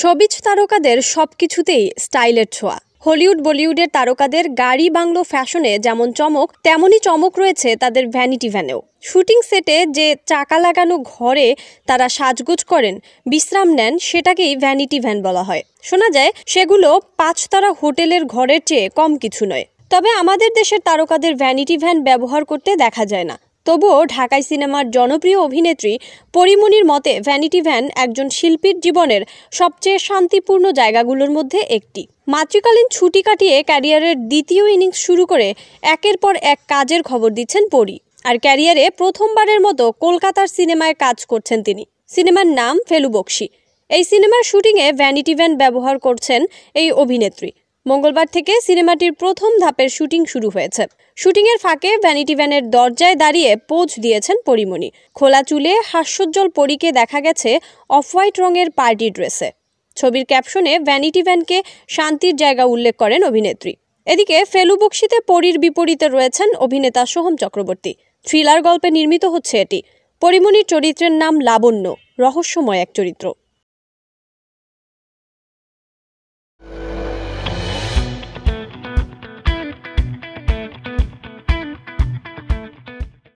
সবিজ তারকাদের সব কিছুতেই স্টাইলের ছোঁয়া হলিউড বলিউডের তারকাদের গাড়ি বাংলো ফ্যাশনে যেমন চমক তেমনই চমক রয়েছে তাদের ভ্যানিটি ভ্যানেও শুটিং সেটে যে চাকা লাগানো ঘরে তারা সাজগোজ করেন বিশ্রাম নেন সেটাকেই ভ্যানিটি ভ্যান বলা হয় শোনা যায় সেগুলো পাঁচতারা হোটেলের ঘরের চেয়ে কম কিছু নয় তবে আমাদের দেশের তারকাদের ভ্যানিটি ভ্যান ব্যবহার করতে দেখা যায় না তবুও ঢাকাই সিনেমার জনপ্রিয় অভিনেত্রী পরিমণির মতে ভ্যানিটি ভ্যান একজন শিল্পীর জীবনের সবচেয়ে শান্তিপূর্ণ জায়গাগুলোর মধ্যে একটি মাতৃকালীন ছুটি কাটিয়ে ক্যারিয়ারের দ্বিতীয় ইনিংস শুরু করে একের পর এক কাজের খবর দিচ্ছেন পরি আর ক্যারিয়ারে প্রথমবারের মতো কলকাতার সিনেমায় কাজ করছেন তিনি সিনেমার নাম ফেলু বক্সি এই সিনেমার শুটিংয়ে ভ্যানিটি ভ্যান ব্যবহার করছেন এই অভিনেত্রী মঙ্গলবার থেকে সিনেমাটির প্রথম ধাপের শুটিং শুরু হয়েছে শুটিংয়ের ফাঁকে ভ্যানিটি ভ্যানের দরজায় দাঁড়িয়ে পোজ দিয়েছেন পরিমণি খোলা চুলে হাস্যোজ্জ্বল পরীকে দেখা গেছে অফ হোয়াইট রঙের পার্টি ড্রেসে ছবির ক্যাপশনে ভ্যানিটি ভ্যানকে শান্তির জায়গা উল্লেখ করেন অভিনেত্রী এদিকে ফেলু বক্সিতে পরীর বিপরীতে রয়েছেন অভিনেতা সোহম চক্রবর্তী থ্রিলার গল্পে নির্মিত হচ্ছে এটি পরিমণির চরিত্রের নাম লাবণ্য রহস্যময় এক চরিত্র